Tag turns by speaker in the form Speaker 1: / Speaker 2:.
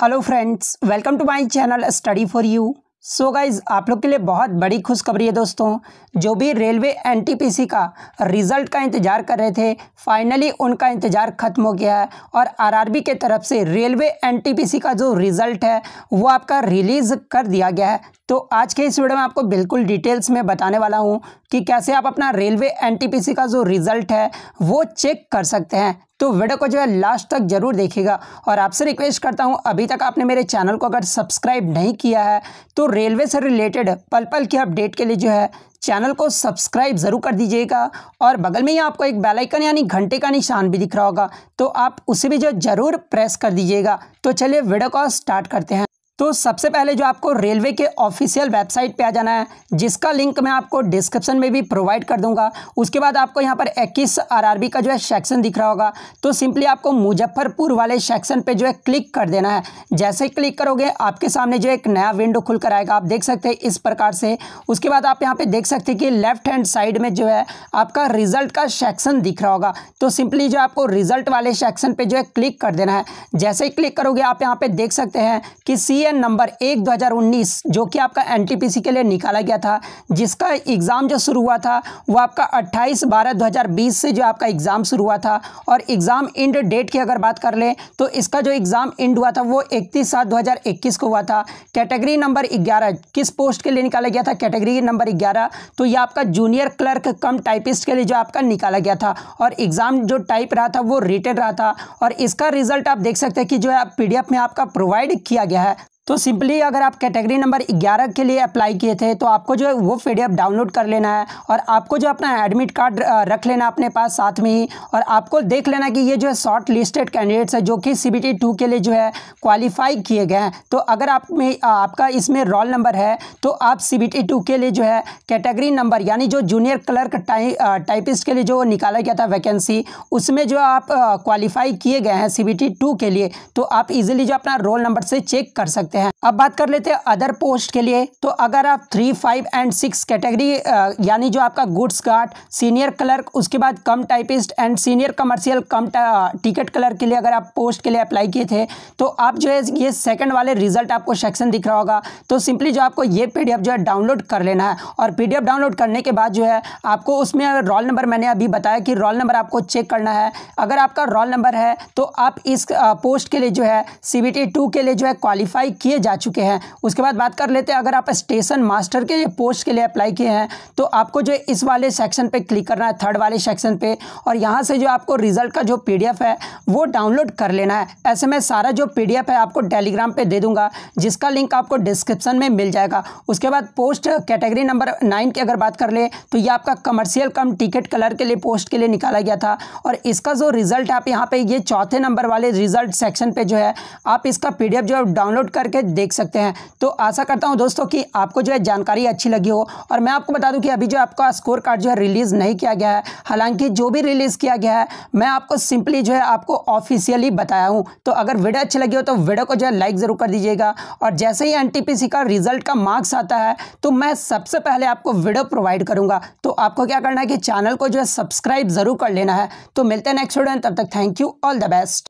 Speaker 1: hello friends welcome to my channel study for you so guys आप लोग के लिए बहुत बड़ी खुशखबरी है दोस्तों जो भी रेलवे एनटीपीसी का रिज़ल्ट का इंतज़ार कर रहे थे फाइनली उनका इंतज़ार ख़त्म हो गया है और आरआरबी के तरफ से रेलवे एनटीपीसी का जो रिज़ल्ट है वो आपका रिलीज़ कर दिया गया है तो आज के इस वीडियो में आपको बिल्कुल डिटेल्स में बताने वाला हूँ कि कैसे आप अपना रेलवे एनटीपीसी का जो रिज़ल्ट है वो चेक कर सकते हैं तो वीडियो को जो है लास्ट तक जरूर देखिएगा और आपसे रिक्वेस्ट करता हूँ अभी तक आपने मेरे चैनल को अगर सब्सक्राइब नहीं किया है तो रेलवे से रिलेटेड पल पल की अपडेट के लिए जो है चैनल को सब्सक्राइब ज़रूर कर दीजिएगा और बगल में ही आपको एक बेल आइकन यानी घंटे का निशान भी दिख रहा होगा तो आप उसे भी जो ज़रूर प्रेस कर दीजिएगा तो चलिए वीडियो को स्टार्ट करते हैं तो सबसे पहले जो आपको रेलवे के ऑफिशियल वेबसाइट पे आ जाना है जिसका लिंक मैं आपको डिस्क्रिप्शन में भी प्रोवाइड कर दूंगा उसके बाद आपको यहाँ पर 21 आरआरबी का जो है सेक्शन दिख रहा होगा तो सिंपली आपको मुजफ्फरपुर वाले सेक्शन पे जो है क्लिक कर देना है जैसे क्लिक करोगे आपके सामने जो एक नया विंडो खुल कर आएगा आप देख सकते हैं इस प्रकार से उसके बाद आप यहाँ पर देख सकते हैं कि लेफ्ट हैंड साइड में जो है आपका रिजल्ट का सेक्शन दिख रहा होगा तो सिंपली जो आपको रिजल्ट वाले सेक्शन पर जो है क्लिक कर देना है जैसे ही क्लिक करोगे आप यहाँ पर देख सकते हैं कि सी क्वेश्चन नंबर एक 2019 जो कि आपका एनटीपीसी के लिए निकाला गया था जिसका एग्ज़ाम जो शुरू हुआ था वो आपका 28 बारह 2020 से जो आपका एग्ज़ाम शुरू हुआ था और एग्ज़ाम इंड डेट की अगर बात कर लें तो इसका जो एग्ज़ाम इंड हुआ था वो इकतीस सात 2021 को हुआ था कैटेगरी नंबर ग्यारह किस पोस्ट के लिए निकाला गया था कैटेगरी नंबर ग्यारह तो ये आपका जूनियर क्लर्क कम टाइपिस्ट के लिए जो आपका निकाला गया था और एग्ज़ाम जो टाइप रहा था वो रिटर्न रहा था और इसका रिजल्ट आप देख सकते हैं कि जो है पी में आपका प्रोवाइड किया गया है तो सिंपली अगर आप कैटेगरी नंबर 11 के लिए अप्लाई किए थे तो आपको जो है वो पी डाउनलोड कर लेना है और आपको जो अपना एडमिट कार्ड रख लेना अपने पास साथ में ही और आपको देख लेना कि ये जो है शॉर्ट लिस्टेड कैंडिडेट्स है जो कि सी बी के लिए जो है क्वालिफाई किए गए हैं तो अगर आप में आपका इसमें रोल नंबर है तो आप सी बी के लिए जो है कैटेगरी नंबर यानी जो जूनियर क्लर्क टाइ टाइपिस्ट के लिए जो निकाला गया था वैकेंसी उसमें जो आप क्वालिफाई किए गए हैं सी बी के लिए तो आप इजिली जो अपना रोल नंबर से चेक कर सकते हैं सकते हैं अब बात कर लेते हैं अदर पोस्ट के लिए तो अगर आप three five and six category यानी जो आपका गुड्स गार्ड सीनियर क्लर्क उसके बाद cum typist and senior commercial cum ticket clerk के लिए अगर आप पोस्ट के लिए अप्लाई किए थे तो आप जो है ये सेकंड वाले रिजल्ट आपको सेक्शन दिख रहा होगा तो सिंपली जो आपको ये पी जो है डाउनलोड कर लेना है और पी डाउनलोड करने के बाद जो है आपको उसमें रोल नंबर मैंने अभी बताया कि रोल नंबर आपको चेक करना है अगर आपका रोल नंबर है तो आप इस पोस्ट के लिए जो है सी बी के लिए जो है क्वालिफाई किए जा चुके हैं उसके बाद बात कर लेते हैं अगर आप स्टेशन मास्टर के पोस्ट के लिए अप्लाई किए हैं तो आपको जो इस वाले सेक्शन पे क्लिक करना है थर्ड वाले सेक्शन पे और यहाँ से जो आपको रिजल्ट का जो पीडीएफ है वो डाउनलोड कर लेना है ऐसे में सारा जो पीडीएफ है आपको टेलीग्राम पर दे दूंगा जिसका लिंक आपको डिस्क्रिप्शन में मिल जाएगा उसके बाद पोस्ट कैटेगरी नंबर नाइन की अगर बात कर ले तो ये आपका कमर्शियल कम टिकट कलर के लिए पोस्ट के लिए निकाला गया था और इसका जो रिजल्ट आप यहाँ पे ये चौथे नंबर वाले रिजल्ट सेक्शन पे जो है आप इसका पीडीएफ जो है डाउनलोड करके करके देख सकते हैं तो आशा करता हूँ दोस्तों कि आपको जो है जानकारी अच्छी लगी हो और मैं आपको बता दूँ कि अभी जो आपका स्कोर कार्ड जो है रिलीज़ नहीं किया गया है हालांकि जो भी रिलीज़ किया गया है मैं आपको सिंपली जो है आपको ऑफिशियली बताया हूँ तो अगर वीडियो अच्छी लगी हो तो वीडियो को जो है लाइक ज़रूर कर दीजिएगा और जैसे ही एन का रिजल्ट का मार्क्स आता है तो मैं सबसे पहले आपको वीडियो प्रोवाइड करूँगा तो आपको क्या करना है कि चैनल को जो है सब्सक्राइब ज़रूर कर लेना है तो मिलते हैं नेक्स्ट वीडियो तब तक thank you all the best